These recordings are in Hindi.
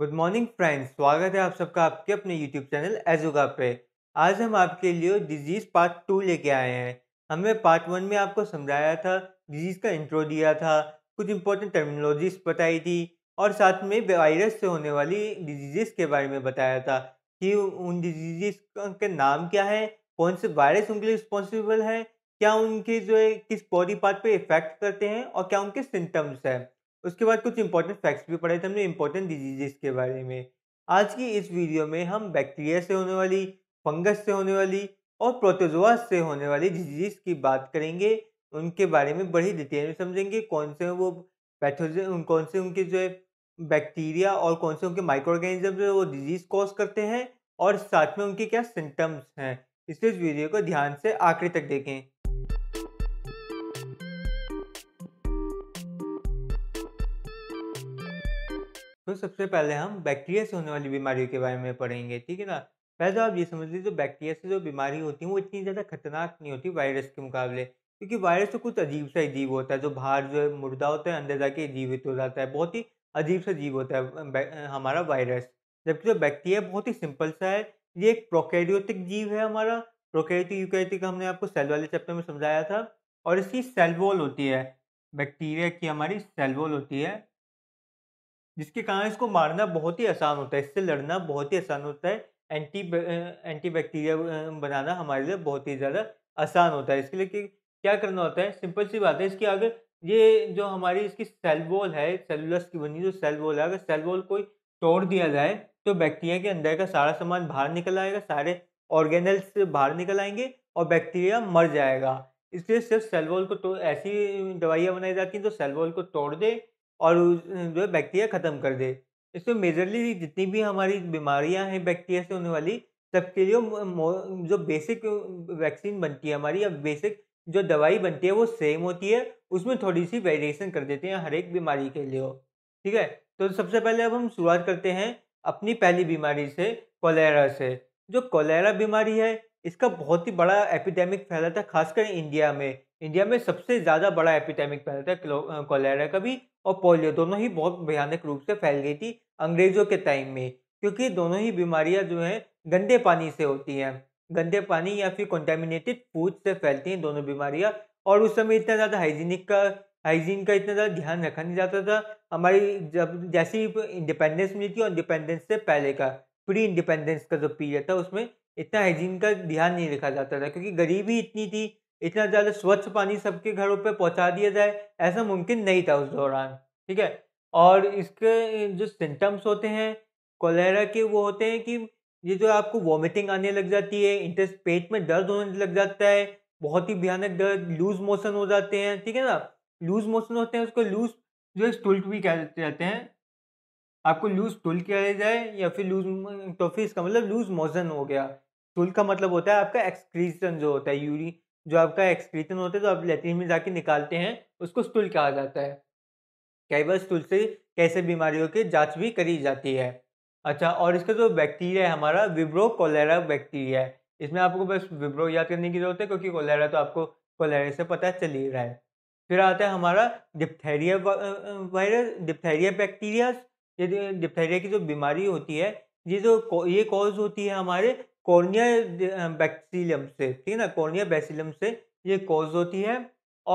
गुड मॉर्निंग फ्रेंड्स स्वागत है आप सबका आपके अपने यूट्यूब चैनल एजुगा पे आज हम आपके लिए डिजीज़ पार्ट टू लेके आए हैं हमने पार्ट वन में आपको समझाया था डिजीज़ का इंट्रो दिया था कुछ इंपॉर्टेंट टर्मिनोलॉजीज बताई थी और साथ में वायरस से होने वाली डिजीजेस के बारे में बताया था कि उन डिजीज़ के नाम क्या है कौन से वायरस उनके लिए रिस्पॉन्सिबल है क्या उनके जो है किस बॉडी पार्ट पे इफेक्ट करते हैं और क्या उनके सिम्टम्स हैं उसके बाद कुछ इंपॉर्टेंट फैक्ट्स भी पढ़े थे हमने इंपॉर्टेंट डिजीजेस के बारे में आज की इस वीडियो में हम बैक्टीरिया से होने वाली फंगस से होने वाली और प्रोटोजोआ से होने वाली डिजीज की बात करेंगे उनके बारे में बड़ी डिटेल में समझेंगे कौन से वो पैथोजन कौन से उनके जो है बैक्टीरिया और कौन से उनके माइक्रो ऑर्गेनिज्म जो वो डिजीज कॉज करते हैं और साथ में उनके क्या सिम्टम्स हैं इसलिए इस वीडियो को ध्यान से आखिरी तक देखें सबसे पहले हम बैक्टीरिया से होने वाली बीमारियों के बारे में पढ़ेंगे ठीक है ना पहले तो आप ये समझ लीजिए जो बैक्टीरिया से जो बीमारी होती है वो इतनी ज़्यादा खतरनाक नहीं होती वायरस के मुकाबले क्योंकि वायरस तो कुछ अजीब सा जीव होता है जो बाहर जो है मुर्दा होता है अंदर जाके जीवित हो जाता है बहुत ही अजीब सा जीव होता है हमारा वायरस जबकि जो बैक्टीरिया बहुत ही सिंपल सा है ये एक प्रोकैरियोटिक जीव है हमारा प्रोकैरियोटिक यूकैरियोटिक हमने आपको सेल वाले चैप्टर में समझाया था और इसकी सेल वॉल होती है बैक्टीरिया की हमारी सेल वॉल होती है जिसके कारण इसको मारना बहुत ही आसान होता है इससे लड़ना बहुत ही आसान होता है एंटी एंटी बैक्टीरिया बनाना हमारे लिए बहुत ही ज़्यादा आसान होता है इसके लिए कि क्या करना होता है सिंपल सी बात है इसकी अगर ये जो हमारी इसकी सेल वॉल है सेलुलस की बनी जो सेल वॉल है अगर सेल वॉल कोई तोड़ दिया जाए तो बैक्टीरिया के अंदर का सारा सामान बाहर निकल आएगा सारे ऑर्गेनल्स बाहर निकल आएंगे और बैक्टीरिया मर जाएगा इसलिए सिर्फ सेल वॉल को तो ऐसी दवाइयाँ बनाई जाती हैं जो तो सेल वॉल को तोड़ दे और जो है बैक्टीरिया ख़त्म कर दे इसमें मेजरली जितनी भी हमारी बीमारियां हैं बैक्टीरिया से होने वाली सबके लिए जो बेसिक वैक्सीन बनती है हमारी या बेसिक जो दवाई बनती है वो सेम होती है उसमें थोड़ी सी वेरिएशन कर देते हैं हर एक बीमारी के लिए ठीक है तो सबसे पहले अब हम शुरुआत करते हैं अपनी पहली बीमारी से कोलेरा से जो कोलेरा बीमारी है इसका बहुत ही बड़ा एपिडेमिक फैला था खासकर इंडिया में इंडिया में सबसे ज़्यादा बड़ा एपिडेमिक फैला था कोलेरा का भी और पोलियो दोनों ही बहुत भयानक रूप से फैल गई थी अंग्रेजों के टाइम में क्योंकि दोनों ही बीमारियां जो हैं गंदे पानी से होती हैं गंदे पानी या फिर कॉन्टेमिनेटेड फूड से फैलती हैं दोनों बीमारियां और उस समय इतना ज़्यादा हाइजीनिक का हाइजीन का इतना ज़्यादा ध्यान रखा नहीं जाता था हमारी जब जैसी इंडिपेंडेंस मिली थी और इंडिपेंडेंस से पहले का प्री इंडिपेंडेंस का जो पीरियड था उसमें इतना हाइजीन का ध्यान नहीं रखा जाता था क्योंकि गरीबी इतनी थी इतना ज़्यादा स्वच्छ पानी सबके घरों पर पहुँचा दिया जाए ऐसा मुमकिन नहीं था उस दौरान ठीक है और इसके जो सिम्टम्स होते हैं कोलेरा के वो होते हैं कि ये जो आपको वॉमिटिंग आने लग जाती है इंटेस्ट पेट में दर्द होने लग जाता है बहुत ही भयानक दर्द लूज मोशन हो जाते हैं ठीक है ना लूज मोशन होते हैं उसको लूज जो है स्टूल्ट भी कह जाते हैं आपको लूज टुल किया जाए या फिर लूज तो फिर इसका मतलब लूज मोशन हो गया टुल का मतलब होता है आपका एक्सक्रीजन जो होता है यूरी जो आपका एक्सक्रीटन होता है जो आप लेटरिन में जाके निकालते हैं उसको स्टूल कहा जाता है कई बार स्टूल से कैसे बीमारियों की जांच भी करी जाती है अच्छा और इसका जो बैक्टीरिया है हमारा विब्रो कोलेरा बैक्टीरिया है इसमें आपको बस विब्रो याद करने की जरूरत है क्योंकि कोलेरा तो आपको कोलेरा से पता चल ही रहा है फिर आता है हमारा डिप्थेरिया वायरस डिप्थेरिया बैक्टीरिया ये डिप्थेरिया की जो बीमारी होती है ये जो ये कॉज होती है हमारे कॉर्निया बैक्सीलियम से ठीक है ना कॉर्निया बैसिलम से ये कॉज होती है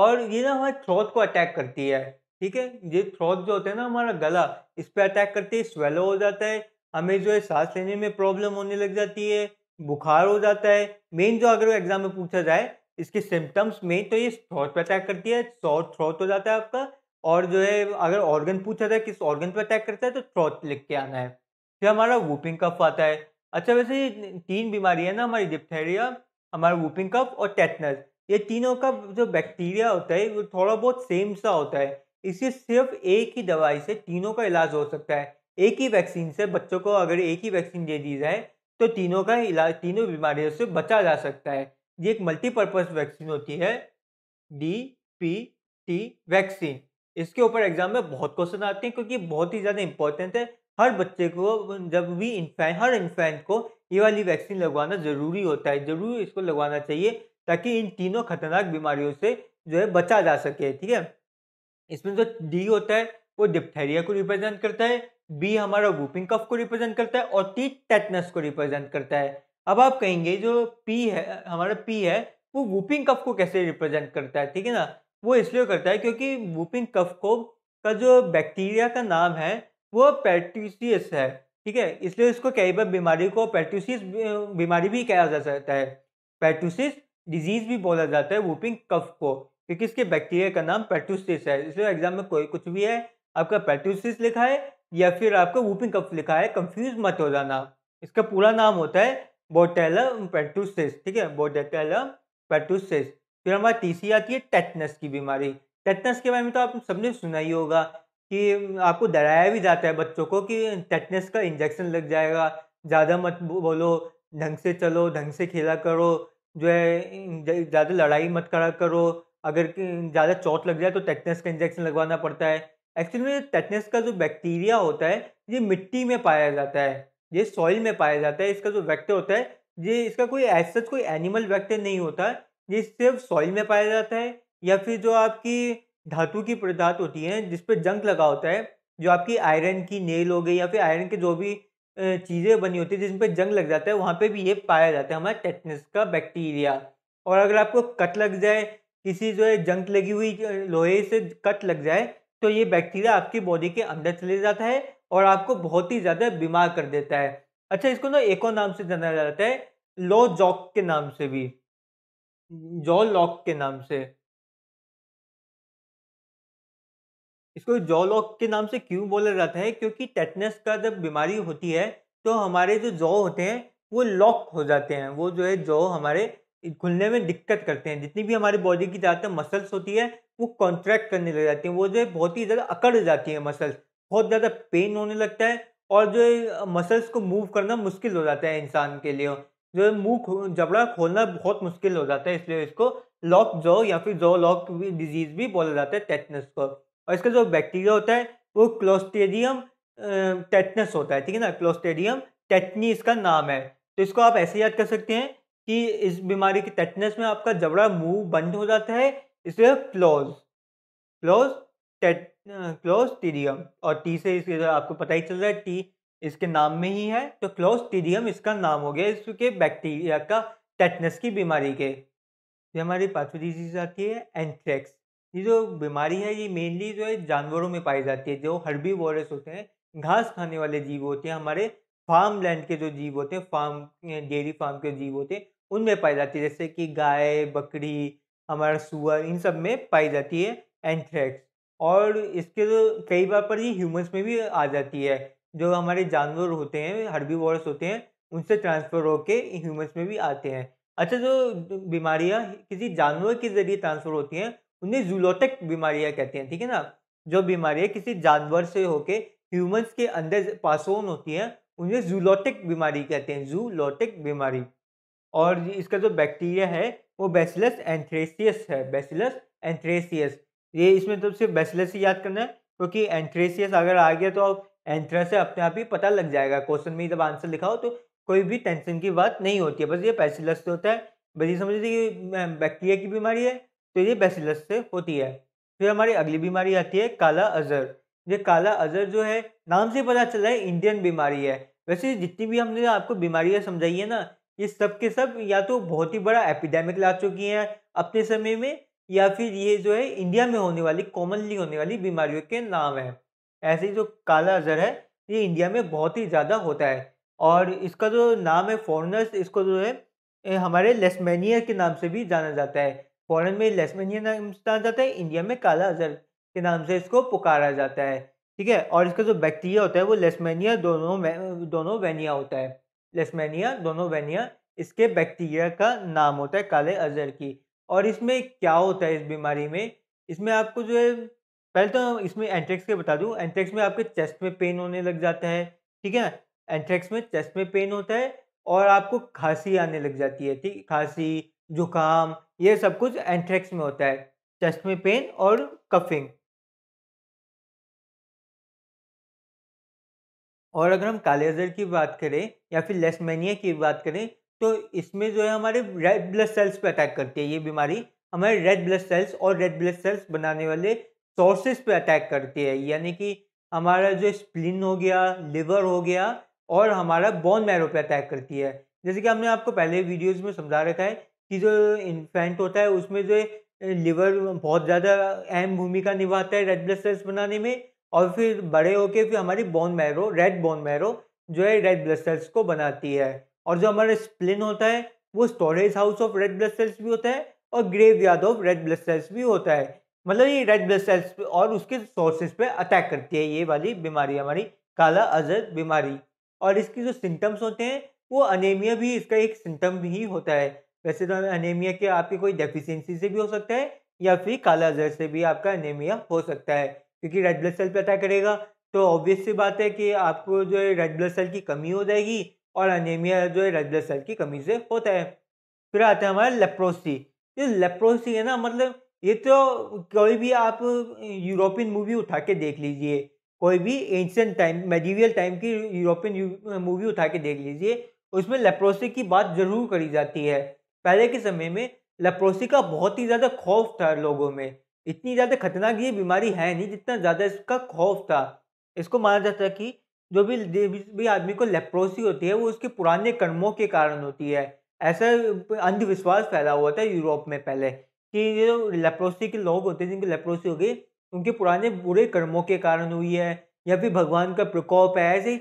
और ये ना हमारे थ्रोथ को अटैक करती है ठीक है ये थ्रोथ जो होता है ना हमारा गला इस पर अटैक करती है स्वेलो हो जाता है हमें जो है सांस लेने में प्रॉब्लम होने लग जाती है बुखार हो जाता है मेन जो अगर एग्जाम में पूछा जाए इसके सिम्टम्स में तो ये थ्रोट पर अटैक करती है शॉर्ट थ्रोट हो जाता है आपका और जो है अगर ऑर्गन पूछा जाए किस ऑर्गन पर अटैक करता है तो थ्रोट लिख के आना है फिर हमारा वूपिंग कफ आता है अच्छा वैसे ये तीन बीमारी है ना हमारी डिप्थेरिया हमारा वूपिंग कप और टेटनस ये तीनों का जो बैक्टीरिया होता है वो थोड़ा बहुत सेम सा होता है इसे सिर्फ एक ही दवाई से तीनों का इलाज हो सकता है एक ही वैक्सीन से बच्चों को अगर एक ही वैक्सीन दे दी जाए तो तीनों का इलाज तीनों बीमारियों से बचा जा सकता है ये एक मल्टीपर्पज़ वैक्सीन होती है डी पी टी वैक्सीन इसके ऊपर एग्जाम में बहुत क्वेश्चन आते हैं क्योंकि बहुत ही ज़्यादा इंपॉर्टेंट है हर बच्चे को जब भी इन्फेंट हर इन्फेंट को ये वाली वैक्सीन लगवाना ज़रूरी होता है ज़रूर इसको लगवाना चाहिए ताकि इन तीनों खतरनाक बीमारियों से जो है बचा जा सके ठीक है इसमें जो डी होता है वो डिप्थेरिया को रिप्रेजेंट करता है बी हमारा वूपिंग कफ को रिप्रेजेंट करता है और टी टेटनस को रिप्रेजेंट करता है अब आप कहेंगे जो पी है हमारा पी है वो वूपिंग कफ को कैसे रिप्रेजेंट करता है ठीक है ना वो इसलिए करता है क्योंकि वूपिंग कफ को का जो बैक्टीरिया का नाम है वो पेट्यूसियस है ठीक है इसलिए इसको कई बार बीमारी को पेट्यूसिस बीमारी भी कहा जा सकता है पेट्यूसिस डिजीज भी बोला जाता है वूपिंग कफ को क्योंकि इसके बैक्टीरिया का नाम पेट्यूसिस है इसलिए एग्जाम में कोई कुछ भी है आपका पेट्यूसिस लिखा है या फिर आपका वूपिंग कफ लिखा है कंफ्यूज मत हो जाना इसका पूरा नाम होता है बोटेलम पेट्यूसिस ठीक है बोटेलम पेट्यूसिस फिर हमारी तीसरी आती है टेटनस की बीमारी टेटनस के बारे में तो आप सबने सुना ही होगा कि आपको डराया भी जाता है बच्चों को कि टेटनेस का इंजेक्शन लग जाएगा ज़्यादा मत बोलो ढंग से चलो ढंग से खेला करो जो है ज़्यादा लड़ाई मत करा करो अगर ज़्यादा चोट लग जाए तो टेटनेस का इंजेक्शन लगवाना पड़ता है एक्चुअली में टेटनेस का जो बैक्टीरिया होता है ये मिट्टी में पाया जाता है ये सॉइल में पाया जाता है इसका जो वैक्टर होता है ये इसका कोई ऐसा कोई एनिमल वैक्टर नहीं होता ये सिर्फ सॉइल में पाया जाता है या फिर जो आपकी धातु की पदार्थ होती है जिस पर जंक लगा होता है जो आपकी आयरन की नेल हो गई या फिर आयरन के जो भी चीज़ें बनी होती है जिन पर जंग लग जाता है वहाँ पे भी ये पाया जाता है हमारा टेटनस का बैक्टीरिया और अगर आपको कट लग जाए किसी जो है जंक लगी हुई लोहे से कट लग जाए तो ये बैक्टीरिया आपकी बॉडी के अंदर चले जाता है और आपको बहुत ही ज़्यादा बीमार कर देता है अच्छा इसको ना एको नाम से जाना जाता है लो जॉक के नाम से भी जॉ लॉक के नाम से इसको जॉ लॉक के नाम से क्यों बोला जाता है क्योंकि टेटनेस का जब बीमारी होती है तो हमारे जो जॉ होते हैं वो लॉक हो जाते हैं वो जो है जॉ हमारे खुलने में दिक्कत करते हैं जितनी भी हमारी बॉडी की ज़्यादातर मसल्स होती है वो कॉन्ट्रैक्ट करने लग जाती हैं वो जो है बहुत ही ज़्यादा अकड़ जाती है मसल्स बहुत ज़्यादा पेन होने लगता है और जो है मसल्स को मूव करना मुश्किल हो जाता है इंसान के लिए जो है मुँह जबड़ा खोलना बहुत मुश्किल हो जाता है इसलिए इसको लॉक जॉ या फिर जॉ लॉक डिजीज़ भी बोला जाता है टेटनस को और इसका जो बैक्टीरिया होता है वो क्लोस्टेडियम टेटनस होता है ठीक है ना क्लोस्टेडियम टेटनी इसका नाम है तो इसको आप ऐसे याद कर सकते हैं कि इस बीमारी के टेटनस में आपका जबड़ा मुंह बंद हो जाता है इसलिए क्लोज क्लोज टेट क्लोस्टीरियम और टी से इसके आपको पता ही चल रहा है टी इसके नाम में ही है तो क्लोस्टीडियम इसका नाम हो गया इसके बैक्टीरिया का टेटनस की बीमारी के ये हमारी पांचवी डिजीज आती है एंथ्रेक्स ये जो बीमारी है ये मेनली जो है जानवरों में पाई जाती है जो हर्बी वॉरस होते हैं घास खाने वाले जीव होते हैं हमारे फार्म लैंड के जो जीव होते हैं फार्म डेयरी फार्म के जीव होते हैं उनमें पाई जाती है जैसे कि गाय बकरी हमारा सुअर इन सब में पाई जाती है एंथ्रेक्स और इसके जो कई बार पर ये ह्यूमंस में भी आ जाती है जो हमारे जानवर होते हैं हर्बी वॉरस होते हैं उनसे ट्रांसफ़र होकर ह्यूमन्स में भी आते हैं अच्छा जो बीमारियाँ किसी जानवर के ज़रिए ट्रांसफ़र होती हैं उन्हें जूलोटिक बीमारियां कहते हैं ठीक है ना जो बीमारियां किसी जानवर से होके ह्यूमंस के अंदर पास ऑन होती हैं उन्हें जूलोटिक बीमारी कहते हैं जूलोटिक बीमारी और इसका जो बैक्टीरिया है वो बेसिलस एंथ्रेसियस है बेसिलस एंथ्रेसियस ये इसमें तो सिर्फ बेसिलस ही याद करना है क्योंकि तो एंथ्रेसियस अगर आ गया तो आप एंथ्रा से अपने आप ही पता लग जाएगा क्वेश्चन में जब आंसर लिखाओ तो कोई भी टेंशन की बात नहीं होती है बस ये बेसिलस होता है बस ये समझ लीजिए कि बैक्टीरिया की बीमारी है तो ये बेसिलस से होती है फिर हमारी अगली बीमारी आती है काला अजहर ये काला अजहर जो है नाम से पता चला है इंडियन बीमारी है वैसे जितनी भी हमने आपको बीमारियाँ समझाई है ना ये सब के सब या तो बहुत ही बड़ा एपिडेमिक ला चुकी हैं अपने समय में या फिर ये जो है इंडिया में होने वाली कॉमनली होने वाली बीमारियों के नाम है ऐसे जो काला अजहर है ये इंडिया में बहुत ही ज़्यादा होता है और इसका जो नाम है फॉरनर्स इसको जो है हमारे लेस्मेनिया के नाम से भी जाना जाता है फॉरन में लेसमेनिया नाम से जाता है इंडिया में काला अजहर के नाम से इसको पुकारा जाता है ठीक है और इसका जो बैक्टीरिया होता है वो लेसमेनिया दोनों दोनों वेनिया होता है लेसमेनिया दोनों वेनिया इसके बैक्टीरिया का नाम होता है काले अजहर की और इसमें क्या होता है इस बीमारी में इसमें आपको जो है पहले तो इसमें एंट्रेक्स के बता दूँ एंट्रेक्स में आपके चेस्ट में पेन होने लग जाता है ठीक है एंट्रेक्स में चेस्ट में पेन होता है और आपको खांसी आने लग जाती है ठीक खांसी जुकाम ये सब कुछ एंथ्रेक्स में होता है चेस्ट में पेन और कफिंग और अगर हम कालेजर की बात करें या फिर लेसमेनिया की बात करें तो इसमें जो है हमारे रेड ब्लड सेल्स पे अटैक करती है ये बीमारी हमारे रेड ब्लड सेल्स और रेड ब्लड सेल्स बनाने वाले सोर्सेस पे अटैक करती है यानी कि हमारा जो स्प्लिन हो गया लिवर हो गया और हमारा बोन मैरो पे अटैक करती है जैसे कि हमने आपको पहले वीडियोज में समझा रखा है कि जो इन्फेंट होता है उसमें जो लिवर बहुत ज़्यादा अहम भूमिका निभाता है रेड ब्लड सेल्स बनाने में और फिर बड़े होके फिर हमारी bone marrow red bone marrow जो है रेड ब्लड सेल्स को बनाती है और जो हमारा स्प्लिन होता है वो storage house of red blood cells भी होता है और ग्रेव याद ऑफ रेड ब्लड सेल्स भी होता है मतलब ये रेड ब्लड सेल्स और उसके सोर्सेज पे अटैक करती है ये वाली बीमारी हमारी काला अजर बीमारी और इसकी जो सिम्टम्स होते हैं वो अनेमिया भी इसका एक सिम्टम ही होता है वैसे तो अनेमिया के आपकी कोई डेफिशिएंसी से भी हो सकता है या फिर काला जहर से भी आपका अनेमिया हो सकता है क्योंकि रेड ब्लड सेल पर अटैक करेगा तो ऑब्वियस सी बात है कि आपको जो है रेड ब्लड सेल की कमी हो जाएगी और अनेमिया जो है रेड ब्लड सेल की कमी से होता है फिर आता है हमारा लेप्रोसी ये लेप्रोसी है ना मतलब ये तो कोई भी आप यूरोपियन मूवी उठा के देख लीजिए कोई भी एंशंट टाइम मेडिवियल टाइम की यूरोपियन मूवी उठा के देख लीजिए उसमें लेप्रोसी की बात ज़रूर करी जाती है पहले के समय में लेप्रोसी का बहुत ही ज़्यादा खौफ था लोगों में इतनी ज़्यादा खतरनाक ये बीमारी है नहीं जितना ज़्यादा इसका खौफ था इसको माना जाता है कि जो भी भी आदमी को लेप्रोसी होती है वो उसके पुराने कर्मों के कारण होती है ऐसा अंधविश्वास फैला हुआ था यूरोप में पहले कि जो लेप्रोसी के लोग होते हैं जिनकी लेप्रोसी हो गई उनके पुराने बुरे कर्मों के कारण हुई है या फिर भगवान का प्रकोप है ऐसी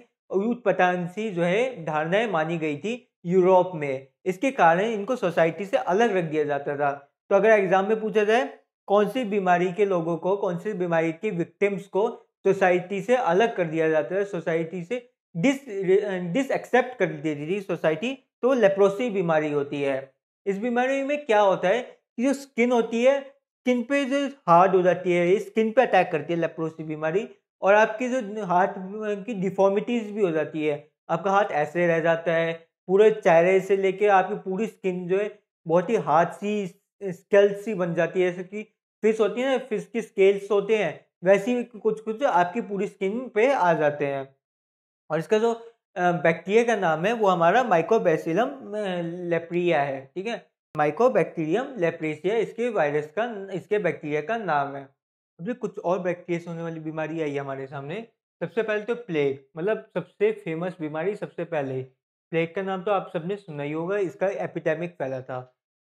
पतान सी जो है धारणाएँ मानी गई थी यूरोप में इसके कारण इनको सोसाइटी से अलग रख दिया जाता था तो अगर एग्जाम में पूछा जाए कौन सी बीमारी के लोगों को कौन सी बीमारी के विक्टिम्स को सोसाइटी से अलग कर दिया जाता था सोसाइटी से डिस डिस एक्सेप्ट कर देती थी सोसाइटी तो लेप्रोसी बीमारी होती है इस बीमारी में क्या होता है कि जो स्किन होती है स्किन पे जो हार्ड हो जाती है स्किन पे अटैक करती है लेप्रोसी बीमारी और आपकी जो हाथ की डिफॉर्मिटीज भी हो जाती है आपका हाथ ऐसे रह जाता है पूरे चेहरे से लेके आपकी पूरी स्किन जो है बहुत ही हाथ सी स्केल्स सी बन जाती है जैसे कि फिश होती है ना फिश की स्केल्स होते हैं वैसी कुछ कुछ आपकी पूरी स्किन पे आ जाते हैं और इसका जो बैक्टीरिया का नाम है वो हमारा माइकोबैसिलम लेप्रिया है ठीक है माइकोबैक्टीरियम लेप्रेसिया इसके वायरस का इसके बैक्टीरिया का नाम है अभी कुछ और बैक्टीरिया से होने वाली बीमारी आई है हमारे सामने सबसे पहले तो प्लेग मतलब सबसे फेमस बीमारी सबसे पहले प्लेग का नाम तो आप सबने सुना ही होगा इसका एपिडेमिक फैला था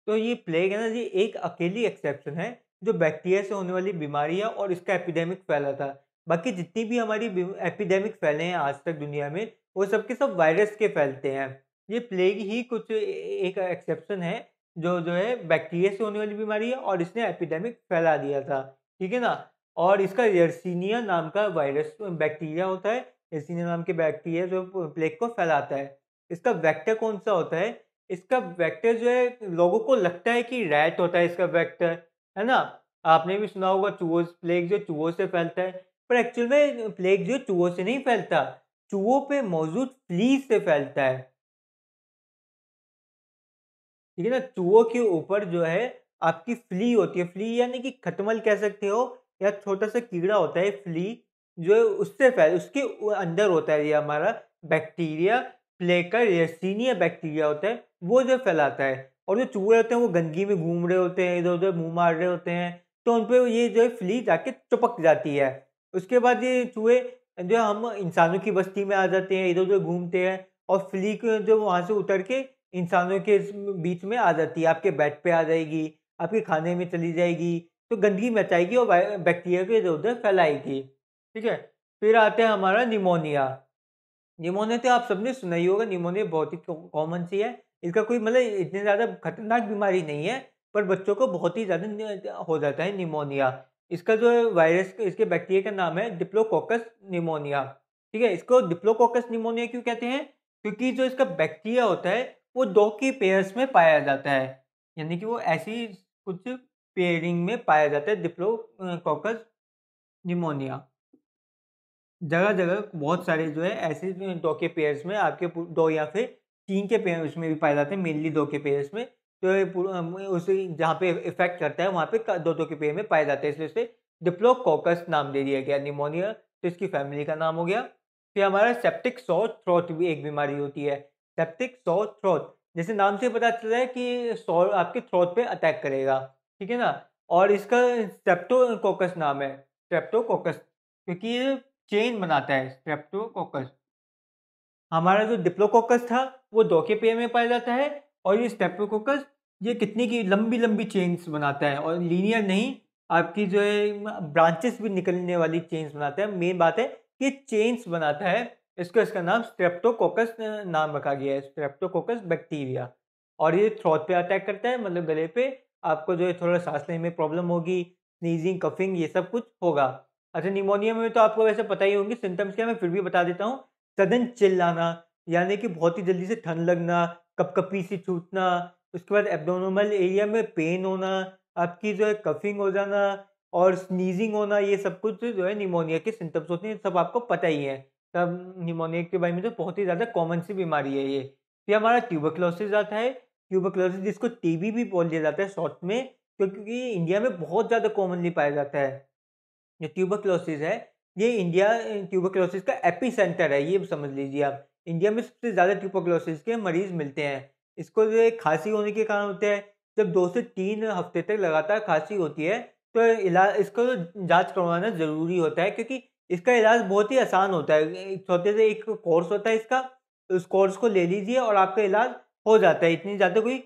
तो ये प्लेग है ना जी एक अकेली एक्सेप्शन है जो बैक्टीरिया से होने वाली बीमारी है और इसका एपिडेमिक फैला था बाकी जितनी भी हमारी एपिडेमिक फैले हैं आज तक दुनिया में वो सब के सब वायरस के फैलते हैं ये प्लेग ही कुछ एक एक्सेप्शन है जो जो है बैक्टीरिया से होने वाली बीमारी है और इसने एपिडेमिक फैला दिया था ठीक है ना और इसका यर्सिनिया नाम का वायरस बैक्टीरिया होता है यर्सिनिया नाम के बैक्टीरिया जो प्लेग को फैलाता है इसका वेक्टर कौन सा होता है इसका वेक्टर जो है लोगों को लगता है कि रैट होता है इसका वेक्टर है ना आपने भी सुना होगा चूहोज प्लेग जो चूहों से फैलता है पर एक्चुअल में प्लेग जो चूहों से नहीं फैलता चूहों पे मौजूद फ्लीज से फैलता है ठीक है ना चूहों के ऊपर जो है आपकी फ्ली होती है फ्ली यानी कि खटमल कह सकते हो या छोटा सा कीड़ा होता है फ्ली जो है उससे फैल उसके अंदर होता है ये हमारा बैक्टीरिया प्लेकर या सीनियर बैक्टीरिया होता है वो जो फैलाता है और जो चूहे होते हैं वो गंदगी में घूम रहे होते हैं इधर उधर मुँह मार रहे होते हैं तो उन पर ये जो है फ्ली जाके चपक जाती है उसके बाद ये चूहे जो हम इंसानों की बस्ती में आ जाते हैं इधर उधर घूमते हैं और फ्ली को जो वहाँ से उतर के इंसानों के बीच में आ जाती है आपके बेड पर आ जाएगी आपके खाने में चली जाएगी तो गंदगी मचाएगी और बैक्टीरिया को इधर उधर फैलाएगी ठीक है फिर आते हैं हमारा निमोनिया निमोनिया तो आप सबने सुना ही होगा निमोनिया बहुत ही कॉमन सी है इसका कोई मतलब इतने ज़्यादा खतरनाक बीमारी नहीं है पर बच्चों को बहुत ही ज़्यादा हो जाता है निमोनिया इसका जो वायरस इसके बैक्टीरिया का नाम है डिप्लोकोकस निमोनिया ठीक है इसको डिप्लोकोकस निमोनिया क्यों कहते हैं क्योंकि जो इसका बैक्टीरिया होता है वो दो की पेयर्स में पाया जाता है यानी कि वो ऐसी कुछ पेयरिंग में पाया जाता है डिप्लोकोकस निमोनिया जगह जगह बहुत सारे जो है ऐसे दो के पेयर्स में आपके दो या फिर तीन के पेयर उसमें भी पाए जाते हैं मेनली दो के पेयर्स में तो उसे जहाँ पे इफेक्ट करता है वहाँ पे दो दो के पेयर में पाए जाते हैं इसलिए इसे डिप्लोकोकस नाम दे दिया गया निमोनिया तो इसकी फैमिली का नाम हो गया फिर हमारा सेप्टिक सो थ्रोथ भी एक बीमारी होती है सेप्टिक सो थ्रोथ जैसे नाम से पता चल रहा है कि सॉ आपके थ्रोथ पे अटैक करेगा ठीक है ना और इसका सेप्टोकोकस नाम है सेप्टोकोकस क्योंकि चेन बनाता है स्ट्रेप्टोकोकस हमारा जो डिप्लोकोकस था वो दौके पेय में पाया जाता है और ये स्टेप्टोकोकस ये कितनी की लंबी लंबी चेन्स बनाता है और लीनियर नहीं आपकी जो है ब्रांचेस भी निकलने वाली चेन्स बनाता है मेन बात है कि चेन्स बनाता है इसको इसका नाम स्ट्रेप्टोकोकस नाम रखा गया है स्ट्रेप्टोकोकस बैक्टीरिया और ये थ्रोट पे अटैक करता है मतलब गले पे आपको जो है थोड़ा सांस लेने में प्रॉब्लम होगी स्नीजिंग कफिंग ये सब कुछ होगा अच्छा निमोनिया में तो आपको वैसे पता ही होंगे सिम्टम्स क्या मैं फिर भी बता देता हूँ सदन चिल्लाना यानी कि बहुत ही जल्दी से ठंड लगना कपकपी से छूटना उसके बाद एबडोनोमल एरिया में पेन होना आपकी जो है कफिंग हो जाना और स्नीजिंग होना ये सब कुछ जो है निमोनिया के सिम्टम्स होते हैं सब आपको पता ही है तब निमोनिया के बारे में तो बहुत ही ज़्यादा कॉमन सी बीमारी है ये फिर हमारा ट्यूबोक्लोसिस आता है ट्यूबोक्लोसिस जिसको टीबी भी बोल दिया जाता है शॉर्ट में क्योंकि इंडिया में बहुत ज़्यादा कॉमनली पाया जाता है जो ट्यूबरक्लोसिस है ये इंडिया ट्यूबरक्लोसिस का एपी सेंटर है ये समझ लीजिए आप इंडिया में सबसे ज़्यादा ट्यूबरक्लोसिस के मरीज मिलते हैं इसको जो खांसी होने के कारण होते हैं जब दो से तीन हफ्ते तक लगातार खांसी होती है तो इलाज इसको जाँच करवाना ज़रूरी होता है क्योंकि इसका इलाज बहुत ही आसान होता है छोटे से एक कोर्स होता है इसका उस कोर्स को ले लीजिए और आपका इलाज हो जाता है इतनी ज़्यादा कोई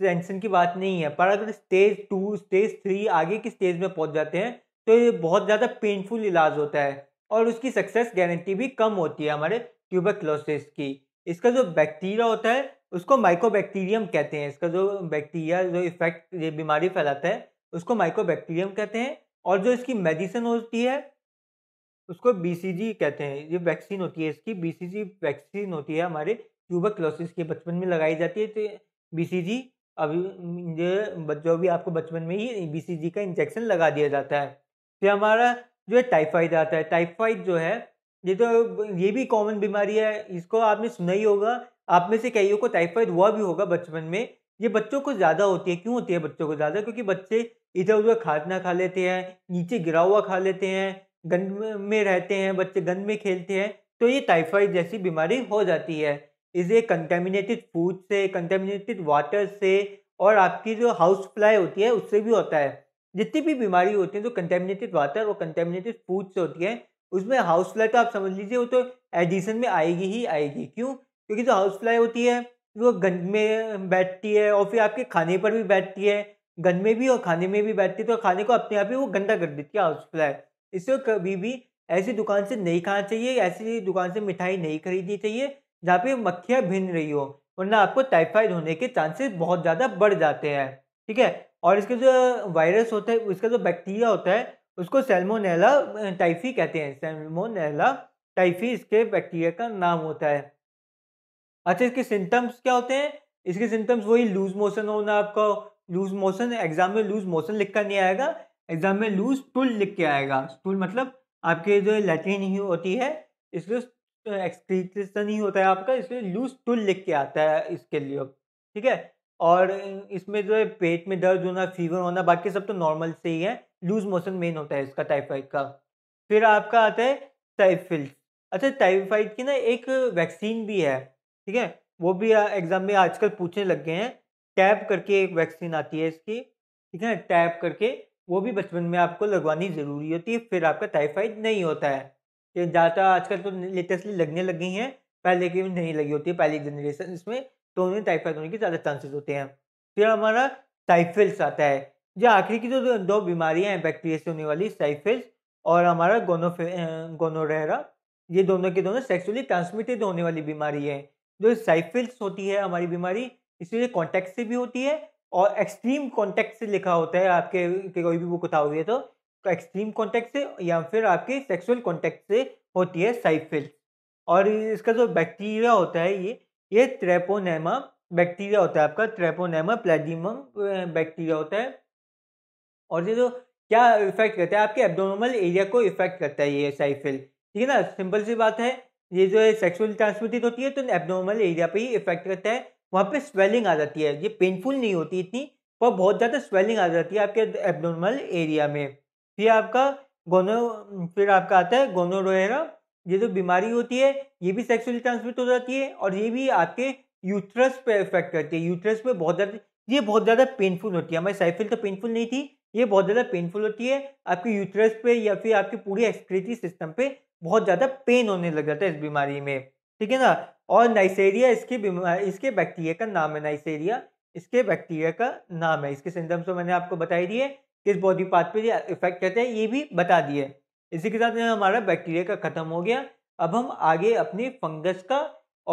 टेंशन की बात नहीं है पर अगर स्टेज टू स्टेज थ्री आगे की स्टेज में पहुंच जाते हैं तो ये बहुत ज़्यादा पेनफुल इलाज होता है और उसकी सक्सेस गारंटी भी कम होती है हमारे ट्यूबरक्लोसिस की इसका जो बैक्टीरिया होता है उसको माइकोबैक्टीरियम कहते हैं इसका जो बैक्टीरिया जो इफेक्ट ये बीमारी फैलाता है उसको माइकोबैक्टीरियम कहते हैं और जो इसकी मेडिसिन होती है उसको बीसीजी कहते हैं ये वैक्सीन होती है इसकी बीसीजी वैक्सीन होती है हमारे ट्यूबरक्लोसिस के बचपन में लगाई जाती है तो बीसीजी अभी जो भी आपको बचपन में ही बीसीजी का इंजेक्शन लगा दिया जाता है फिर हमारा जो है टाइफाइड आता है टाइफाइड जो है ये तो ये भी कॉमन बीमारी है इसको आपने सुना ही होगा आप में से कईयों को टाइफाइड हुआ भी होगा बचपन में ये बच्चों को ज़्यादा होती है क्यों होती है बच्चों को ज़्यादा क्योंकि बच्चे इधर उधर खाना खा लेते हैं नीचे गिरा हुआ खा लेते हैं गंद में रहते हैं बच्चे गंद में खेलते हैं तो ये टाइफाइड जैसी बीमारी हो जाती है इसे कंटेमिनेटेड फूड से कंटेमिनेटेड वाटर से और आपकी जो हाउस फ्लाई होती है उससे भी होता है जितनी भी बीमारी होती है जो कंटेमिनेटेड वाटर और कंटेमिनेटेड फूड से होती है उसमें हाउस फ्लाई तो आप समझ लीजिए वो तो एडिशन में आएगी ही आएगी क्यों क्योंकि जो हाउस फ्लाई होती है वो गंद में बैठती है और फिर आपके खाने पर भी बैठती है गंद में भी और खाने में भी बैठती है तो खाने को अपने आप ही वो गंदा कर देती है हाउस फ्लाई इससे कभी भी ऐसी दुकान से नहीं खाना चाहिए ऐसी दुकान से मिठाई नहीं खरीदनी चाहिए जहाँ पे मक्खियाँ भिन रही हो वरना आपको टाइफाइड होने के चांसेस बहुत ज़्यादा बढ़ जाते हैं ठीक है और इसके जो वायरस होता है इसका जो बैक्टीरिया होता है उसको सेलमोनेला टाइफी कहते हैं सेलमोनेला टाइफी इसके बैक्टीरिया का नाम होता है अच्छा इसके सिम्टम्स क्या होते हैं इसके सिम्टम्स वही लूज मोशन होना आपका लूज मोशन एग्जाम में लूज मोशन लिख कर नहीं आएगा एग्जाम में लूज टूल लिख के आएगा टूल मतलब आपके जो लैटिन ही होती है इसलिए एक्सक्रीटेशन ही होता है आपका इसलिए लूज टूल लिख के आता है इसके लिए ठीक है और इसमें जो है पेट में दर्द होना फीवर होना बाकी सब तो नॉर्मल से ही है लूज मोशन मेन होता है इसका टाइफाइड का फिर आपका आता है टाइफिल्स अच्छा टाइफाइड की ना एक वैक्सीन भी है ठीक है वो भी एग्जाम में आजकल पूछने लग गए हैं टैप करके एक वैक्सीन आती है इसकी ठीक है टैप करके वो भी बचपन में आपको लगवानी ज़रूरी होती है फिर आपका टाइफाइड नहीं होता है ये ज़्यादा आजकल तो लेटेस्टली लगने लगी हैं पहले की नहीं लगी होती है पहली जनरेशन इसमें तो उन्हें टाइफाइड होने के ज़्यादा चांसेस होते हैं फिर हमारा साइफिल्स आता है जो आखिरी की जो दो बीमारियां हैं बैक्टीरिया से होने वाली साइफिल्स और हमारा गोनोफे गोनोरेरा ये दोनों के दोनों सेक्सुअली ट्रांसमिटेड होने वाली बीमारी है जो साइफिल्स होती है हमारी बीमारी इसलिए कॉन्टैक्ट से भी होती है और एक्सट्रीम कॉन्टैक्ट से लिखा होता है आपके कोई भी बुक उठा हुई है तो एक्सट्रीम तो कॉन्टैक्ट से या फिर आपके सेक्सुअल कॉन्टैक्ट से होती है साइफिल्स और इसका जो बैक्टीरिया होता है ये ये ट्रेपोनेमा बैक्टीरिया होता है आपका ट्रेपोनेमा प्लेडिमम बैक्टीरिया होता है और ये जो क्या इफेक्ट करता है आपके एब्डोनोमल एरिया को इफेक्ट करता है ये साइफिल ठीक है ना सिंपल सी बात है ये जो है सेक्सुअल ट्रांसमिटेड होती है तो एब्डोनोमल एरिया पे ही इफेक्ट करता है वहाँ पे स्वेलिंग आ जाती है ये पेनफुल नहीं होती इतनी पर बहुत ज़्यादा स्वेलिंग आ जाती है आपके एब्डोनोमल एरिया में फिर आपका गोनो फिर आपका आता है गोनोरोरा ये जो बीमारी होती है ये भी सेक्सुअली ट्रांसमिट हो जाती है और ये भी आपके यूथरस पे इफेक्ट करती है यूट्रस पे बहुत ज़्यादा ये बहुत ज़्यादा पेनफुल होती है हमारी साइफिल तो पेनफुल नहीं थी ये बहुत ज़्यादा पेनफुल होती है आपके यूथरस पे या फिर आपके पूरी एक्सक्रेटरी सिस्टम पे बहुत ज़्यादा पेन होने लग जाता है इस बीमारी में ठीक है ना और नाइसेरिया इसके बीमारी इसके बैक्टीरिया का नाम है नाइसेरिया इसके बैक्टीरिया का नाम है इसके सिम्टम्स तो मैंने आपको बताई दिए किस बॉडी पार्ट पे इफेक्ट करते हैं ये भी बता दिए इसी के साथ हमारा बैक्टीरिया का ख़त्म हो गया अब हम आगे अपने फंगस का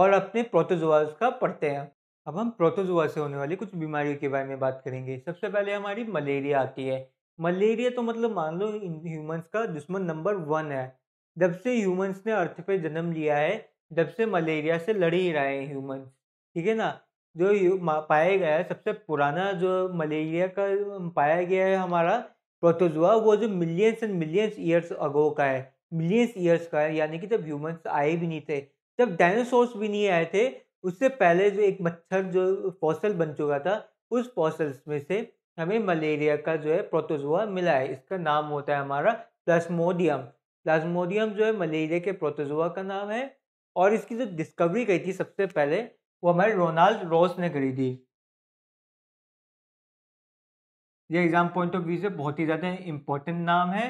और अपने प्रोटोजोआस का पढ़ते हैं अब हम प्रोटोजोआ से होने वाली कुछ बीमारियों के बारे में बात करेंगे सबसे पहले हमारी मलेरिया आती है मलेरिया तो मतलब मान लो ह्यूमंस का दुश्मन नंबर वन है जब से ह्यूमंस ने अर्थ पे जन्म लिया है जब से मलेरिया से लड़ ही रहे हैं ह्यूमंस ठीक है ना जो पाया गया है सबसे पुराना जो मलेरिया का पाया गया है हमारा प्रोटोजोआ वो जो millions and millions years ago का है मिलियंस ईयर्स का है यानी कि जब ह्यूमंस आए भी नहीं थे जब डायनासोर्स भी नहीं आए थे उससे पहले जो एक मच्छर जो फॉसल बन चुका था उस फॉसल्स में से हमें मलेरिया का जो है प्रोटोजोआ मिला है इसका नाम होता है हमारा प्लास्मोडियम प्लाज्मोडियम जो है मलेरिया के प्रोटोजोआ का नाम है और इसकी जो डिस्कवरी गई थी सबसे पहले वो हमारे रोनाल्ड रॉस ने करी थी ये एग्ज़ाम पॉइंट ऑफ व्यू से बहुत ही ज़्यादा इम्पोर्टेंट नाम है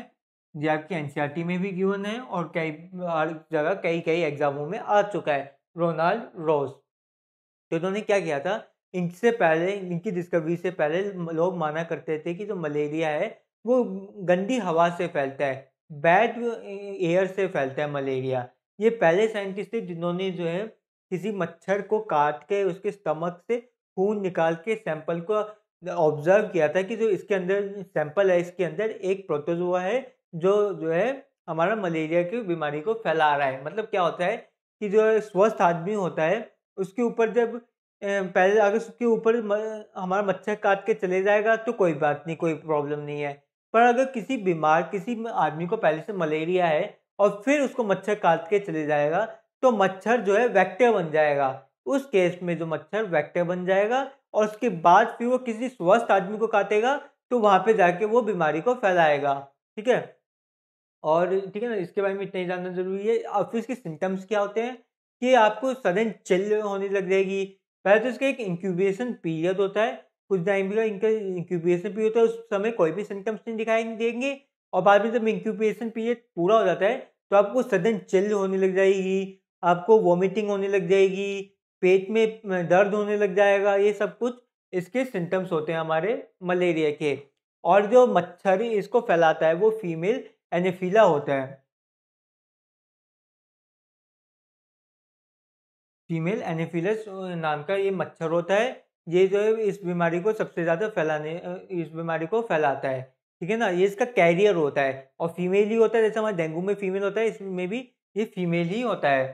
ये आपकी एन e में भी गिवन है और कई हर जगह कई कई एग्ज़ामों में आ चुका है रोनाल्ड रोज तो इन्होंने क्या किया था इनसे पहले इनकी डिस्कवरी से पहले लोग माना करते थे कि जो मलेरिया है वो गंदी हवा से फैलता है बैड एयर से फैलता है मलेरिया ये पहले साइंटिस्ट थे जिन्होंने जो है किसी मच्छर को काट के उसके स्टमक से खून निकाल के सैंपल को ऑब्जर्व किया था कि जो इसके अंदर सैंपल है इसके अंदर एक हुआ है जो जो है हमारा मलेरिया की बीमारी को फैला रहा है मतलब क्या होता है कि जो स्वस्थ आदमी होता है उसके ऊपर जब पहले अगर उसके ऊपर हमारा मच्छर काट के चले जाएगा तो कोई बात नहीं कोई प्रॉब्लम नहीं है पर अगर किसी बीमार किसी आदमी को पहले से मलेरिया है और फिर उसको मच्छर काट के चले जाएगा तो मच्छर जो है वैक्टर बन जाएगा उस केस में जो मच्छर वैक्टर बन जाएगा और उसके बाद फिर वो किसी स्वस्थ आदमी को काटेगा तो वहाँ पे जाके वो बीमारी को फैलाएगा ठीक है और ठीक है ना इसके बारे में इतना ही जानना जरूरी है और फिर इसके सिम्टम्स क्या होते हैं कि आपको सडन चिल होने लग जाएगी पहले तो इसका एक इंक्यूबेशन पीरियड होता है कुछ टाइम का इनका इंक्यूबेशन पीरियड होता है उस समय कोई भी सिम्टम्स नहीं दिखाई देंगे और बाद में जब इंक्यूबेशन पीरियड पूरा हो जाता है तो आपको सडन चिल होने लग जाएगी आपको वॉमिटिंग होने लग जाएगी पेट में दर्द होने लग जाएगा ये सब कुछ इसके सिम्टम्स होते हैं हमारे मलेरिया के और जो मच्छर इसको फैलाता है वो फीमेल एनेफिला होता है फीमेल एनेफिलस नाम का ये मच्छर होता है ये जो है इस बीमारी को सबसे ज़्यादा फैलाने इस बीमारी को फैलाता है ठीक है ना ये इसका कैरियर होता है और फीमेल ही होता है जैसे हमारे डेंगू में फीमेल होता है इसमें भी ये फीमेल ही होता है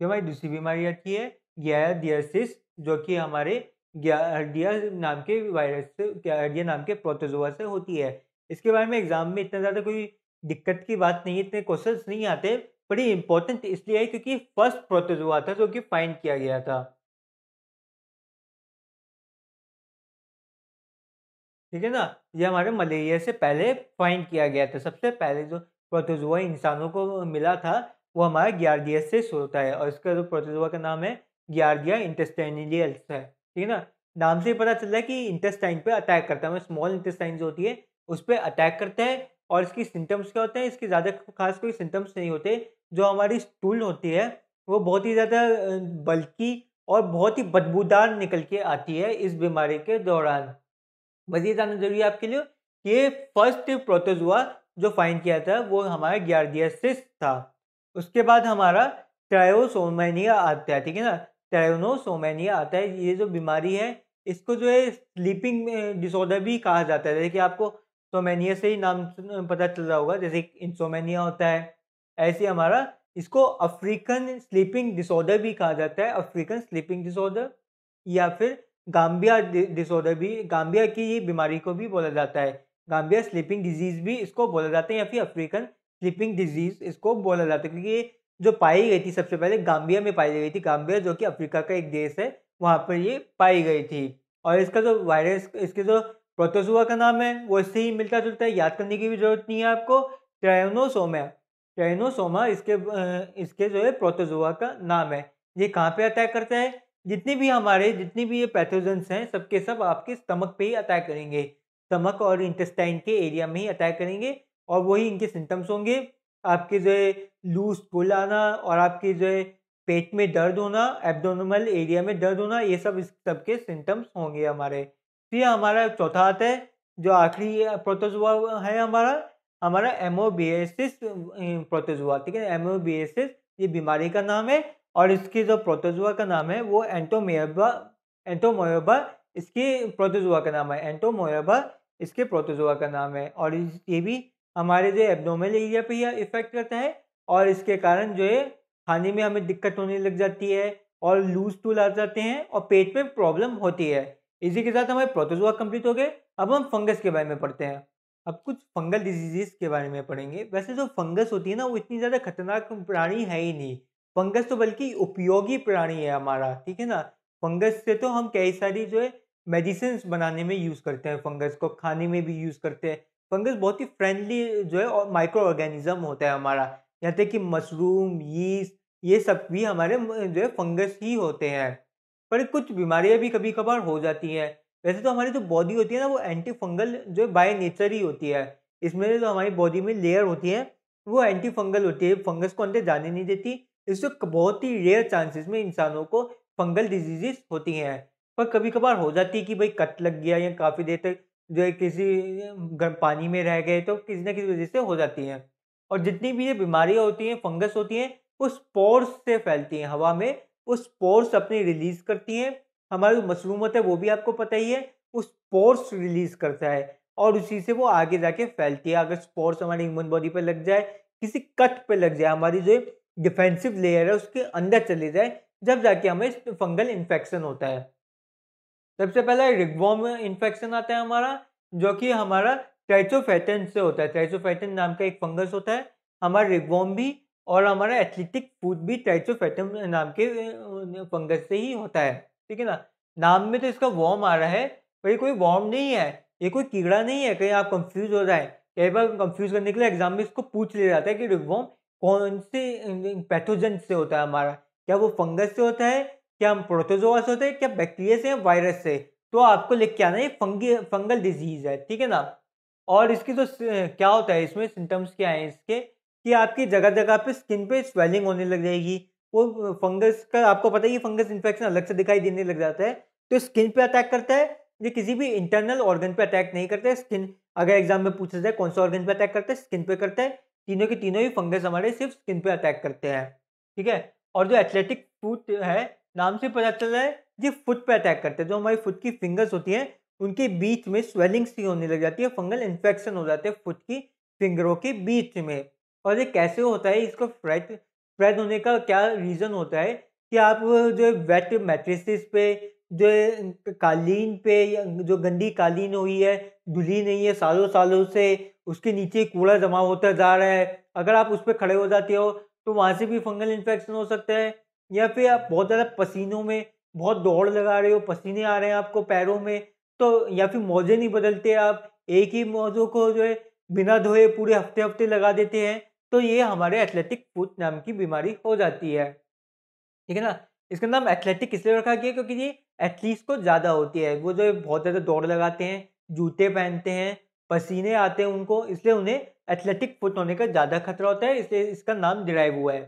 जो हमारी दूसरी बीमारी आती है ग्यारहडियासिस जो कि हमारे ग्यारहडिया नाम के वायरस से ग्यारहडिया नाम के प्रोटोजोआ से होती है इसके बारे में एग्जाम में इतना ज़्यादा कोई दिक्कत की बात नहीं है इतने क्वेश्चन नहीं आते बड़ी इंपॉर्टेंट इसलिए है क्योंकि फर्स्ट प्रोटोजोआ था जो कि फाइंड किया गया था ठीक है ना ये हमारे मलेरिया से पहले फाइंड किया गया था सबसे पहले जो प्रोटोजोआ इंसानों को मिला था वो हमारा ग्यारहडियस से होता है और इसका जो प्रोटोजोआ का नाम है गियारिया इंटेस्टाइनिलियल्स है ठीक है ना नाम से ही पता चल रहा है कि इंटेस्टाइन पे अटैक करता है स्मॉल इंटेस्टाइन जो होती है उस पर अटैक करते हैं और इसकी सिम्टम्स क्या होते हैं इसके ज़्यादा खास कोई सिम्टम्स नहीं होते जो हमारी स्टूल होती है वो बहुत ही ज़्यादा बल्कि और बहुत ही बदबूदार निकल के आती है इस बीमारी के दौरान बस ये जानना जरूरी है आपके लिए ये फर्स्ट प्रोटोजुआ जो फाइंड किया था वो हमारा ग्यारजियासिस था उसके बाद हमारा ट्रायोसोमानिया आता है ठीक है ना टेरोनोसोमैनिया आता है ये जो बीमारी है इसको जो है स्लीपिंग डिसऑर्डर भी कहा जाता है जैसे कि आपको सोमैनिया से ही नाम पता चल रहा होगा जैसे इंसोमैनिया होता है ऐसे हमारा इसको अफ्रीकन स्लीपिंग डिसऑर्डर भी कहा जाता है अफ्रीकन स्लीपिंग डिसऑर्डर या फिर गाम्बिया डिसऑर्डर भी गाम्बिया की बीमारी को भी बोला जाता है गाम्बिया स्लीपिंग डिजीज़ भी इसको बोला जाता है या फिर अफ्रीकन स्लीपिंग डिजीज़ इसको बोला जाता है क्योंकि जो पाई गई थी सबसे पहले गाम्बिया में पाई गई थी गाम्बिया जो कि अफ्रीका का एक देश है वहाँ पर ये पाई गई थी और इसका जो वायरस इसके जो प्रोटोजुआ का नाम है वो इससे ही मिलता जुलता है याद करने की भी जरूरत नहीं है आपको ट्रायनोसोमा ट्रायनोसोमा इसके इसके जो है प्रोटोजुआ का नाम है ये कहाँ पे अटैक करता है जितने भी हमारे जितने भी ये पैथोजेंस हैं सबके सब आपके स्टमक पे ही अटैक करेंगे स्टमक और इंटेस्टाइन के एरिया में ही अटैक करेंगे और वही इनके सिम्टम्स होंगे आपके जो है लूज पुल आना और आपके जो है पेट में दर्द होना एब्डोमिनल एरिया में दर्द होना ये सब इस सब के सिम्टम्स होंगे हमारे फिर तो हमारा चौथा आता है जो आखिरी प्रोटोजुआ है हमारा हमारा एमोबिएसिस प्रोटोजुआ ठीक है एमोबिएसिस ये बीमारी का नाम है और इसके जो प्रोटोजुआ का नाम है वो एंटोमोबा एंटोमोबा इसके प्रोटोजुआ का नाम है एंटोमोबा इसके प्रोटोजुआ का नाम है और ये भी हमारे जो एबनॉर्मल एरिया पे ही इफेक्ट करता है और इसके कारण जो है खाने में हमें दिक्कत होने लग जाती है और लूज टूल आ जाते हैं और पेट में प्रॉब्लम होती है इसी के साथ हमारे प्रोटोजोआ कंप्लीट हो गए अब हम फंगस के बारे में पढ़ते हैं अब कुछ फंगल डिजीजेस के बारे में पढ़ेंगे वैसे जो फंगस होती है ना वो इतनी ज़्यादा खतरनाक प्राणी है ही नहीं फंगस तो बल्कि उपयोगी प्राणी है हमारा ठीक है ना फंगस से तो हम कई सारी जो है मेडिसिन बनाने में यूज़ करते हैं फंगस को खाने में भी यूज़ करते हैं फंगस बहुत ही फ्रेंडली जो है और माइक्रो ऑर्गेनिज्म होता है हमारा यहाँ तक कि मशरूम यीस्ट ये सब भी हमारे जो है फंगस ही होते हैं पर कुछ बीमारियाँ भी कभी कभार हो जाती हैं वैसे तो हमारी जो बॉडी होती है ना वो एंटी फंगल जो है बाय नेचर ही होती है इसमें जो हमारी बॉडी में लेयर होती है वो एंटी फंगल होती है फंगस को अंदर जाने नहीं देती इससे बहुत ही रेयर चांसेस में इंसानों को फंगल डिजीजेस होती हैं पर कभी कभार हो जाती है कि भाई कट लग गया या काफ़ी देर तक जो है किसी गर्म पानी में रह गए तो किसी ना किसी वजह से हो जाती हैं और जितनी भी ये बीमारियाँ होती हैं फंगस होती हैं वो स्पोर्स से फैलती हैं हवा में वो स्पोर्स अपनी रिलीज करती हैं हमारी मशरूमत है वो भी आपको पता ही है वो स्पोर्स रिलीज करता है और उसी से वो आगे जाके फैलती है अगर स्पोर्स हमारी ह्यूमन बॉडी पर लग जाए किसी कट पर लग जाए हमारी जो डिफेंसिव लेयर है उसके अंदर चले जाए जब जाके हमें फंगल इन्फेक्शन होता है सबसे पहले रिगवॉम इन्फेक्शन आता है हमारा जो कि हमारा ट्राइचोफेटन से होता है ट्राइचोफेटन नाम का एक फंगस होता है हमारा रिगवॉम भी और हमारा एथलेटिक फूड भी ट्राइचोफेटम नाम के फंगस से ही होता है ठीक है ना नाम में तो इसका वॉर्म आ रहा है पर ये कोई वॉर्म नहीं है ये कोई कीड़ा नहीं है कहीं आप कंफ्यूज हो जाए कई बार कंफ्यूज करने के लिए एग्जाम में इसको पूछ लिया जाता है कि रिगवॉम कौन से पैथोजन से होता है हमारा क्या वो फंगस से होता है क्या हम प्रोटोजोआ से होते हैं क्या बैक्टीरिया से वायरस से तो आपको लिख के आना ये फंगी फंगल डिजीज है ठीक है ना और इसकी जो तो क्या होता है इसमें सिम्टम्स क्या हैं इसके कि आपकी जगह जगह पे स्किन पे स्वेलिंग होने लग जाएगी वो फंगस का आपको पता है ये फंगस इन्फेक्शन अलग से दिखाई देने लग जाता है तो स्किन पे अटैक करता है ये किसी भी इंटरनल ऑर्गन पे अटैक नहीं करता है स्किन अगर एग्जाम में पूछा जाए कौन सा ऑर्गन पे अटैक करता है स्किन पे करता है तीनों के तीनों ही फंगस हमारे सिर्फ स्किन पे अटैक करते हैं ठीक है और जो एथलेटिक फूड है नाम से पता चल रहा है ये फुट पे अटैक करते हैं जो हमारी फुट की फिंगर्स होती हैं उनके बीच में स्वेलिंग सी होने लग जाती है फंगल इन्फेक्शन हो जाते हैं फुट की फिंगरों के बीच में और ये कैसे होता है इसको फ्रेड फ्रेड होने का क्या रीज़न होता है कि आप जो वेट मेट्रिस पे जो कालीन पे जो गंदी कालीन हुई है धुली नहीं है सालों सालों से उसके नीचे कूड़ा जमा होता जा रहा है अगर आप उस पर खड़े हो जाते हो तो वहाँ से भी फंगल इन्फेक्शन हो सकता है या फिर आप बहुत ज़्यादा पसीनों में बहुत दौड़ लगा रहे हो पसीने आ रहे हैं आपको पैरों में तो या फिर मौजे नहीं बदलते आप एक ही मौजों को जो है बिना धोए पूरे हफ्ते हफ्ते लगा देते हैं तो ये हमारे एथलेटिक फुट नाम की बीमारी हो जाती है ठीक है ना इसका नाम एथलेटिक इसलिए रखा गया क्योंकि ये एथलीट को ज़्यादा होती है वो जो है बहुत ज़्यादा दौड़ लगाते हैं जूते पहनते हैं पसीने आते हैं उनको इसलिए उन्हें एथलेटिक फुट होने का ज़्यादा खतरा होता है इसलिए इसका नाम डिराइव हुआ है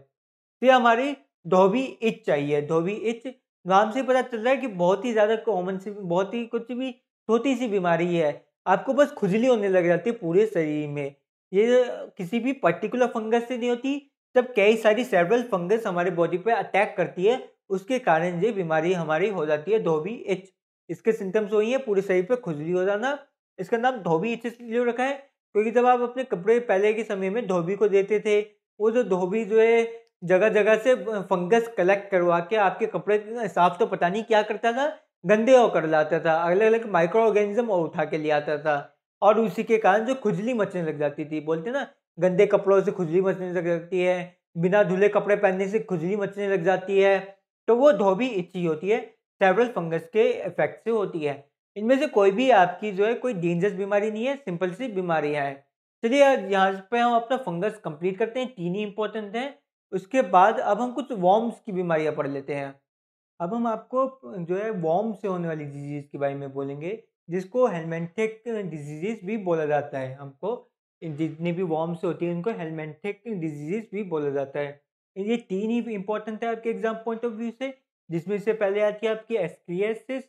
फिर हमारी धोबी इच चाहिए धोबी इच नाम से पता चल रहा है कि बहुत ही ज़्यादा कॉमन सी बहुत ही कुछ भी छोटी सी बीमारी है आपको बस खुजली होने लग जाती है पूरे शरीर में ये किसी भी पर्टिकुलर फंगस से नहीं होती जब कई सारी सेवरल फंगस हमारे बॉडी पर अटैक करती है उसके कारण ये बीमारी हमारी हो जाती है धोबी इच इसके सिम्टम्स वही है पूरे शरीर पर खुजली हो जाना इसका नाम धोबी इच इसलिए रखा है क्योंकि जब आप अपने कपड़े पहले के समय में धोबी को देते थे वो जो धोबी जो है जगह जगह से फंगस कलेक्ट करवा के आपके कपड़े साफ तो पता नहीं क्या करता था गंदे होकर लाता था अलग अलग माइक्रो ऑर्गेनिज्म और उठा के ले आता था और उसी के कारण जो खुजली मचने लग जाती थी बोलते ना गंदे कपड़ों से खुजली मचने लग जाती है बिना धुले कपड़े पहनने से खुजली मचने लग जाती है तो वो धोबी इच्छी होती है सेवरल फंगस के इफेक्ट से होती है इनमें से कोई भी आपकी जो है कोई डेंजरस बीमारी नहीं है सिंपल सी बीमारी है चलिए यहाँ पे हम अपना फंगस कंप्लीट करते हैं तीन ही इंपॉर्टेंट हैं उसके बाद अब हम कुछ वॉम्स की बीमारियाँ पढ़ लेते हैं अब हम आपको जो है वॉम से होने वाली डिजीज़ के बारे में बोलेंगे जिसको हेलमेंटिक डिजीज़ भी बोला जाता है हमको जितनी भी वॉम से होती है उनको हेलमेंटिक डिजीज़ भी बोला जाता है ये तीन ही इंपॉर्टेंट है आपके एग्जाम पॉइंट ऑफ व्यू से जिसमें से पहले आती है आपकी एस्क्रियसिस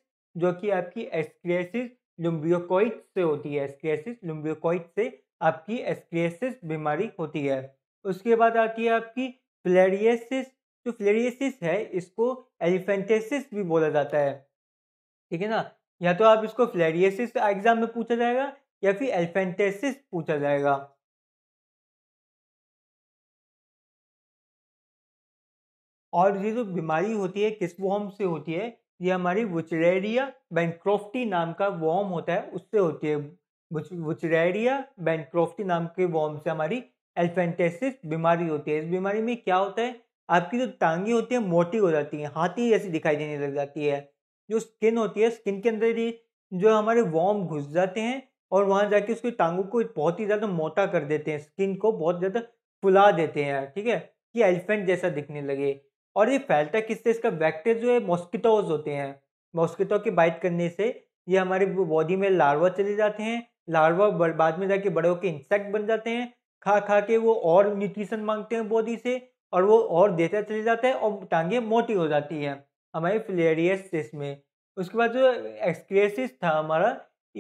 जो कि आपकी एस्क्रियसिस लुम्बियोकोइट से होती है एस्क्रियसिस लुम्बियोकोइट से आपकी एस्क्रियसिस बीमारी होती है उसके बाद आती है आपकी फ्लेरियसिस जो फ्लेरियसिस है इसको एलिफेंटेसिस भी बोला जाता है ठीक है ना या तो आप इसको फ्लेरियसिस एग्जाम में पूछा जाएगा या फिर एलिफेंटेसिस पूछा जाएगा और ये जो बीमारी होती है किस वॉर्म से होती है ये हमारी वुचरेरिया बेनक्रोफ्टी नाम का वॉर्म होता है उससे होती है वुचरेरिया बेनक्रोफ्टी नाम के वॉर्म से हमारी एल्फेंटेसिस बीमारी होती है इस बीमारी में क्या होता है आपकी जो टांगी होती है मोटी हो जाती है हाथी जैसी दिखाई देने लग जाती है जो स्किन होती है स्किन के अंदर ही जो हमारे वॉम घुस जाते हैं और वहाँ जाके उसकी टांगों को बहुत ही ज़्यादा मोटा कर देते हैं स्किन को बहुत ज़्यादा फुला देते हैं ठीक है कि एलिफेंट जैसा दिखने लगे और ये फैलता किससे इसका वैक्टर जो है मॉस्किटोज होते हैं मॉस्किटो के बाइट करने से ये हमारे बॉडी में लार्वा चले जाते हैं लार्वा बाद में जाके बड़े होकर इंसेक्ट बन जाते हैं खा खा के वो और न्यूट्रिशन मांगते हैं बॉडी से और वो और देता चले जाता है और टांगे मोटी हो जाती है हमारे फ्लेरियस टेस्ट में उसके बाद जो एक्सक्रेसिस था हमारा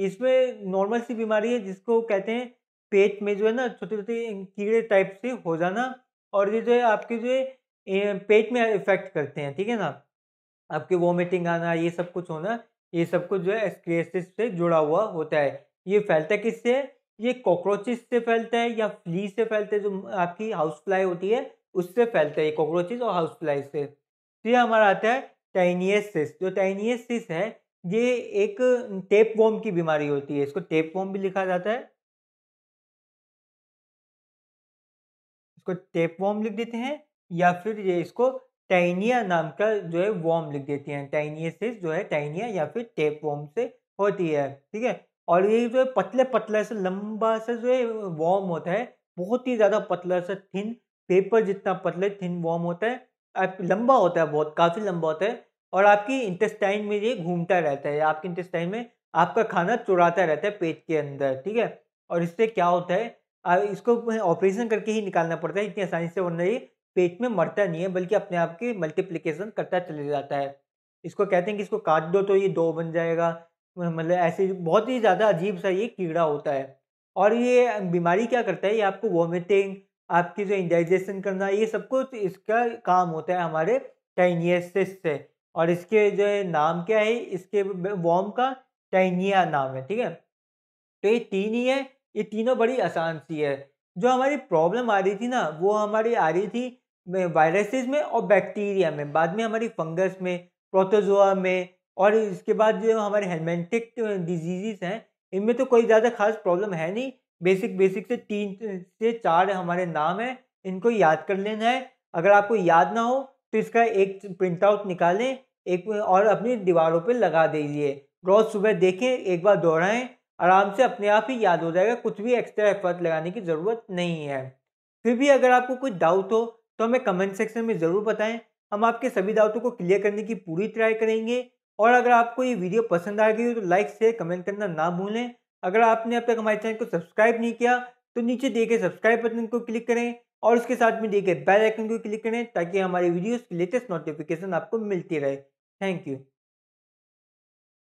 इसमें नॉर्मल सी बीमारी है जिसको कहते हैं पेट में जो है ना छोटे छोटे कीड़े टाइप से हो जाना और ये जो है आपके जो है पेट में इफेक्ट करते हैं ठीक है ना आपके वॉमिटिंग आना ये सब कुछ होना ये सब कुछ जो है एक्सक्रेसिस से जुड़ा हुआ होता है ये फैलता किससे है ये कॉकरोचेस से फैलता है या फ्ली से फैलते है जो आपकी हाउस फ्लाई होती है उससे फैलता है ये कॉकरोचेस और हाउस फ्लाई से तो ये हमारा आता है टाइनियसिस जो टाइनियसिस है ये एक टेप वॉम की बीमारी होती है इसको टेप वॉम भी लिखा जाता है इसको टेप वॉम लिख देते हैं या फिर ये इसको टाइनिया नाम का जो है वॉम लिख देते हैं टाइनियसिस जो है टाइनिया या फिर टेप वॉम से होती है ठीक है और ये जो है पतले पतला से लंबा सा जो है वॉर्म होता है बहुत ही ज़्यादा पतला सा थिन पेपर जितना पतले थिन वॉर्म होता है आप लंबा होता है बहुत काफ़ी लंबा होता है और आपकी इंटेस्टाइन में ये घूमता रहता है आपके इंटेस्टाइन में आपका खाना चुराता रहता है पेट के अंदर ठीक है और इससे क्या होता है इसको ऑपरेशन करके ही निकालना पड़ता है इतनी आसानी से वरना ये पेट में मरता नहीं है बल्कि अपने आप की मल्टीप्लीकेशन करता चले जाता है इसको कहते हैं कि इसको काट दो तो ये दो बन जाएगा मतलब ऐसे बहुत ही ज़्यादा अजीब सा ये कीड़ा होता है और ये बीमारी क्या करता है ये आपको वॉमिटिंग आपकी जो इंडाइजेशन करना ये सब कुछ इसका काम होता है हमारे टाइनियसिस से और इसके जो नाम क्या है इसके वॉम का टाइनिया नाम है ठीक है तो ये तीन ही है ये तीनों बड़ी आसान सी है जो हमारी प्रॉब्लम आ रही थी ना वो हमारी आ रही थी वायरसेस में और बैक्टीरिया में बाद में हमारी फंगस में प्रोटोजोआ में और इसके बाद जो हमारे हेलमेंटिक डिजीज़ हैं इनमें तो कोई ज़्यादा खास प्रॉब्लम है नहीं बेसिक बेसिक से तीन से चार हमारे नाम हैं इनको याद कर लेना है अगर आपको याद ना हो तो इसका एक प्रिंट आउट निकालें एक और अपनी दीवारों पर लगा दीजिए रोज़ सुबह देखें एक बार दोहराएँ आराम से अपने आप ही याद हो जाएगा कुछ भी एक्स्ट्रा एफर्ट लगाने की ज़रूरत नहीं है फिर भी अगर आपको कोई डाउट हो तो हमें कमेंट सेक्शन में ज़रूर बताएं हम आपके सभी डाउटों को क्लियर करने की पूरी ट्राई करेंगे और अगर आपको ये वीडियो पसंद आ गई हो तो लाइक शेयर कमेंट करना ना भूलें अगर आपने अब तक हमारे चैनल को सब्सक्राइब नहीं किया तो नीचे दिए गए सब्सक्राइब बटन को क्लिक करें और उसके साथ में दिए गए बेल आइकन को क्लिक करें ताकि हमारी वीडियोस की लेटेस्ट नोटिफिकेशन आपको मिलती रहे थैंक यू